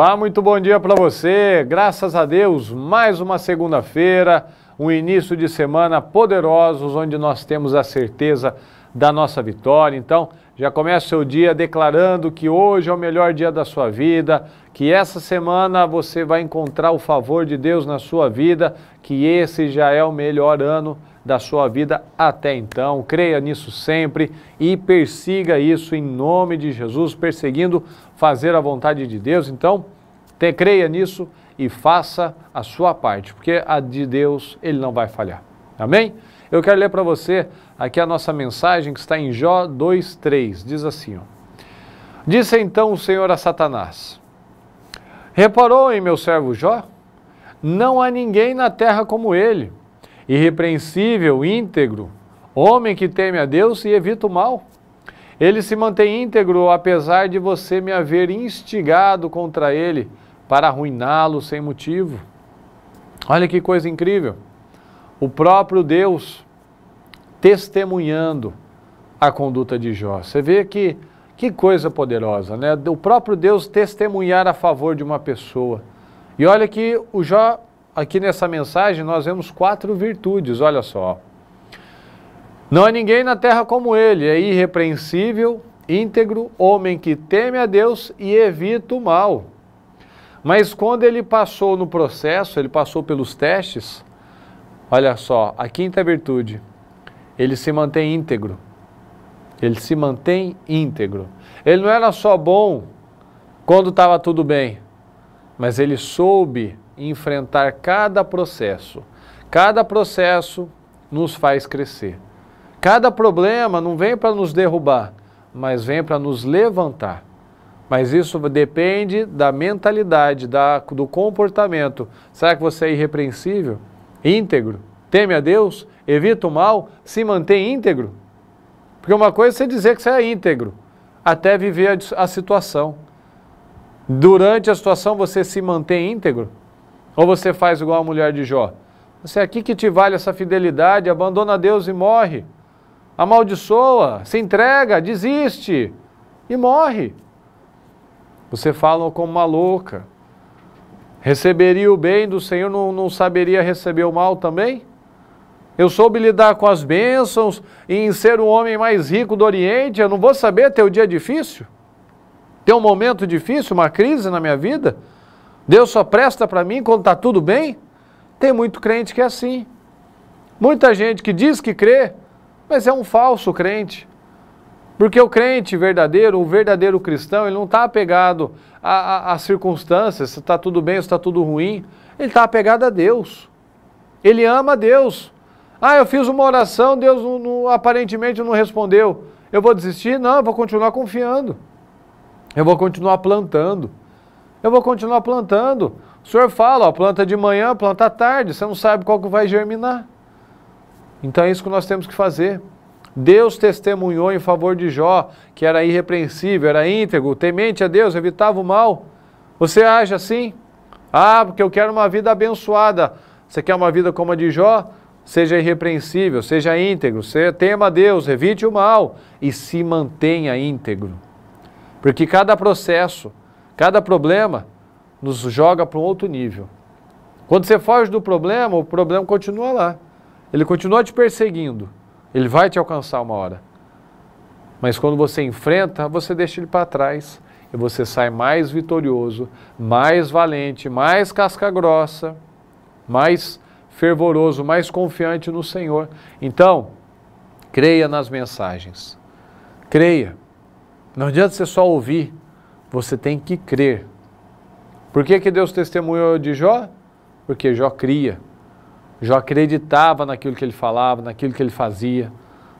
Olá, muito bom dia para você. Graças a Deus, mais uma segunda-feira, um início de semana poderosos, onde nós temos a certeza da nossa vitória. Então, já começa o seu dia declarando que hoje é o melhor dia da sua vida, que essa semana você vai encontrar o favor de Deus na sua vida, que esse já é o melhor ano da sua vida até então. Creia nisso sempre e persiga isso em nome de Jesus, perseguindo fazer a vontade de Deus. Então, te, creia nisso e faça a sua parte, porque a de Deus ele não vai falhar. Amém? Eu quero ler para você aqui a nossa mensagem que está em Jó 2:3. Diz assim: ó, Disse então o Senhor a Satanás: Reparou em meu servo Jó? Não há ninguém na terra como ele, irrepreensível, íntegro, homem que teme a Deus e evita o mal. Ele se mantém íntegro, apesar de você me haver instigado contra ele para arruiná-lo sem motivo. Olha que coisa incrível. O próprio Deus testemunhando a conduta de Jó. Você vê que que coisa poderosa, né? O próprio Deus testemunhar a favor de uma pessoa. E olha que o Jó aqui nessa mensagem nós vemos quatro virtudes, olha só. Não há ninguém na terra como ele, é irrepreensível, íntegro, homem que teme a Deus e evita o mal. Mas quando ele passou no processo, ele passou pelos testes, olha só, a quinta virtude, ele se mantém íntegro. Ele se mantém íntegro. Ele não era só bom quando estava tudo bem, mas ele soube enfrentar cada processo. Cada processo nos faz crescer. Cada problema não vem para nos derrubar, mas vem para nos levantar. Mas isso depende da mentalidade, da, do comportamento. Será que você é irrepreensível? Íntegro? Teme a Deus? Evita o mal? Se mantém íntegro? Porque uma coisa é você dizer que você é íntegro, até viver a, a situação. Durante a situação você se mantém íntegro? Ou você faz igual a mulher de Jó? Você é aqui que te vale essa fidelidade, abandona Deus e morre. Amaldiçoa, se entrega, desiste e morre. Você fala como uma louca. Receberia o bem do Senhor, não, não saberia receber o mal também? Eu soube lidar com as bênçãos e em ser o homem mais rico do Oriente, eu não vou saber ter o um dia difícil? Ter um momento difícil, uma crise na minha vida? Deus só presta para mim quando está tudo bem? Tem muito crente que é assim. Muita gente que diz que crê, mas é um falso crente. Porque o crente verdadeiro, o verdadeiro cristão, ele não está apegado às circunstâncias, se está tudo bem ou se está tudo ruim. Ele está apegado a Deus. Ele ama Deus. Ah, eu fiz uma oração, Deus não, não, aparentemente não respondeu. Eu vou desistir? Não, eu vou continuar confiando. Eu vou continuar plantando. Eu vou continuar plantando. O senhor fala, ó, planta de manhã, planta à tarde. Você não sabe qual que vai germinar. Então é isso que nós temos que fazer. Deus testemunhou em favor de Jó, que era irrepreensível, era íntegro, temente a Deus, evitava o mal. Você age assim? Ah, porque eu quero uma vida abençoada. Você quer uma vida como a de Jó? Seja irrepreensível, seja íntegro, seja, tema a Deus, evite o mal e se mantenha íntegro. Porque cada processo, cada problema nos joga para um outro nível. Quando você foge do problema, o problema continua lá. Ele continua te perseguindo. Ele vai te alcançar uma hora. Mas quando você enfrenta, você deixa ele para trás e você sai mais vitorioso, mais valente, mais casca grossa, mais fervoroso, mais confiante no Senhor. Então, creia nas mensagens. Creia. Não adianta você só ouvir, você tem que crer. Por que, que Deus testemunhou de Jó? Porque Jó cria. Jó acreditava naquilo que ele falava, naquilo que ele fazia.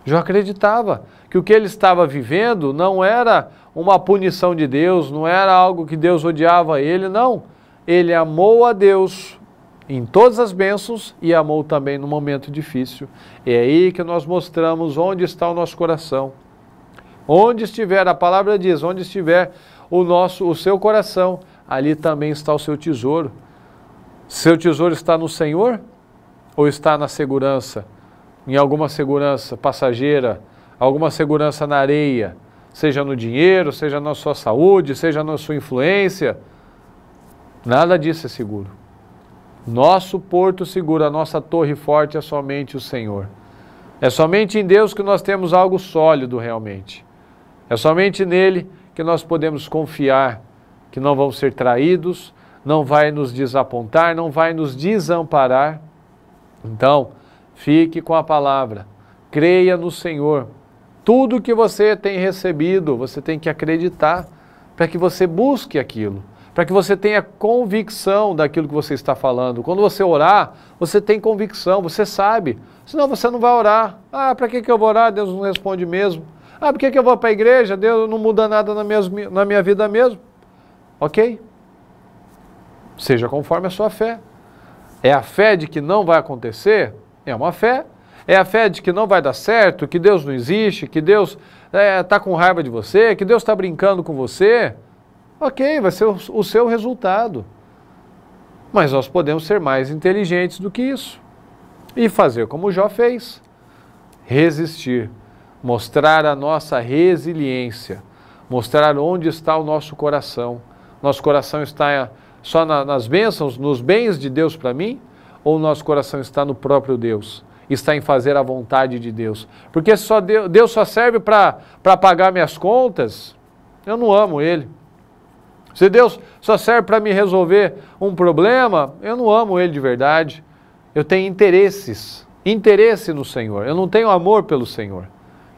Jó acreditava que o que ele estava vivendo não era uma punição de Deus, não era algo que Deus odiava ele, não. Ele amou a Deus em todas as bênçãos e amou também no momento difícil. É aí que nós mostramos onde está o nosso coração. Onde estiver, a palavra diz, onde estiver o nosso, o seu coração, ali também está o seu tesouro. Seu tesouro está no Senhor? ou está na segurança, em alguma segurança passageira, alguma segurança na areia, seja no dinheiro, seja na sua saúde, seja na sua influência. Nada disso é seguro. Nosso porto seguro, a nossa torre forte é somente o Senhor. É somente em Deus que nós temos algo sólido realmente. É somente nele que nós podemos confiar que não vamos ser traídos, não vai nos desapontar, não vai nos desamparar então, fique com a palavra, creia no Senhor. Tudo que você tem recebido, você tem que acreditar para que você busque aquilo, para que você tenha convicção daquilo que você está falando. Quando você orar, você tem convicção, você sabe. Senão você não vai orar. Ah, para que, que eu vou orar? Deus não responde mesmo. Ah, por que, que eu vou para a igreja? Deus não muda nada na minha, na minha vida mesmo. Ok? Seja conforme a sua fé. É a fé de que não vai acontecer? É uma fé. É a fé de que não vai dar certo, que Deus não existe, que Deus está é, tá com raiva de você, que Deus está brincando com você. Ok, vai ser o, o seu resultado. Mas nós podemos ser mais inteligentes do que isso e fazer como Jó fez: resistir, mostrar a nossa resiliência, mostrar onde está o nosso coração. Nosso coração está só na, nas bênçãos, nos bens de Deus para mim? Ou o nosso coração está no próprio Deus? Está em fazer a vontade de Deus? Porque só Deus, Deus só serve para pagar minhas contas? Eu não amo Ele. Se Deus só serve para me resolver um problema, eu não amo Ele de verdade. Eu tenho interesses, interesse no Senhor. Eu não tenho amor pelo Senhor.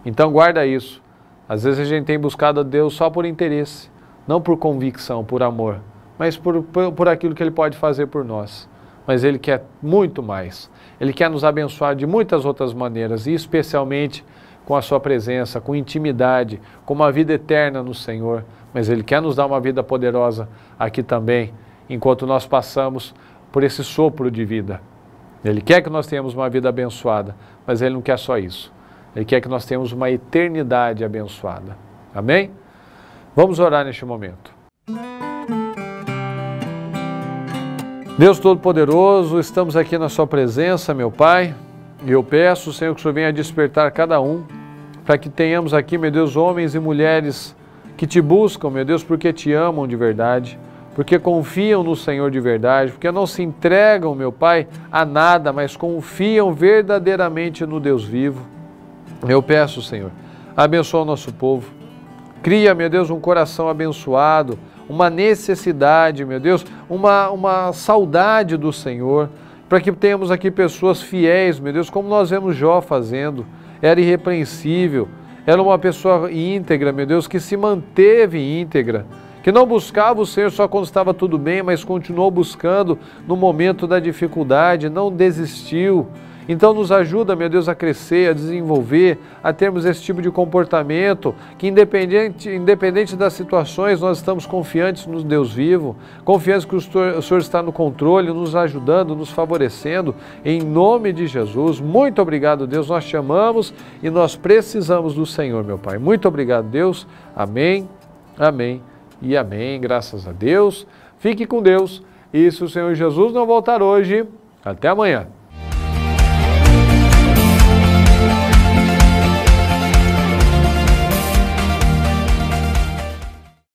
Então guarda isso. Às vezes a gente tem buscado a Deus só por interesse, não por convicção, por amor mas por, por, por aquilo que Ele pode fazer por nós. Mas Ele quer muito mais. Ele quer nos abençoar de muitas outras maneiras, e especialmente com a Sua presença, com intimidade, com uma vida eterna no Senhor. Mas Ele quer nos dar uma vida poderosa aqui também, enquanto nós passamos por esse sopro de vida. Ele quer que nós tenhamos uma vida abençoada, mas Ele não quer só isso. Ele quer que nós tenhamos uma eternidade abençoada. Amém? Vamos orar neste momento. Deus Todo-Poderoso, estamos aqui na Sua presença, meu Pai, e eu peço, Senhor, que o Senhor venha despertar cada um, para que tenhamos aqui, meu Deus, homens e mulheres que te buscam, meu Deus, porque te amam de verdade, porque confiam no Senhor de verdade, porque não se entregam, meu Pai, a nada, mas confiam verdadeiramente no Deus vivo. Eu peço, Senhor, abençoa o nosso povo. Cria, meu Deus, um coração abençoado, uma necessidade, meu Deus, uma, uma saudade do Senhor, para que tenhamos aqui pessoas fiéis, meu Deus, como nós vemos Jó fazendo, era irrepreensível, era uma pessoa íntegra, meu Deus, que se manteve íntegra, que não buscava o Senhor só quando estava tudo bem, mas continuou buscando no momento da dificuldade, não desistiu, então nos ajuda, meu Deus, a crescer, a desenvolver, a termos esse tipo de comportamento, que independente, independente das situações, nós estamos confiantes no Deus vivo, confiantes que o Senhor, o Senhor está no controle, nos ajudando, nos favorecendo, em nome de Jesus. Muito obrigado, Deus, nós te amamos e nós precisamos do Senhor, meu Pai. Muito obrigado, Deus. Amém, amém e amém. Graças a Deus. Fique com Deus. E se o Senhor Jesus não voltar hoje, até amanhã.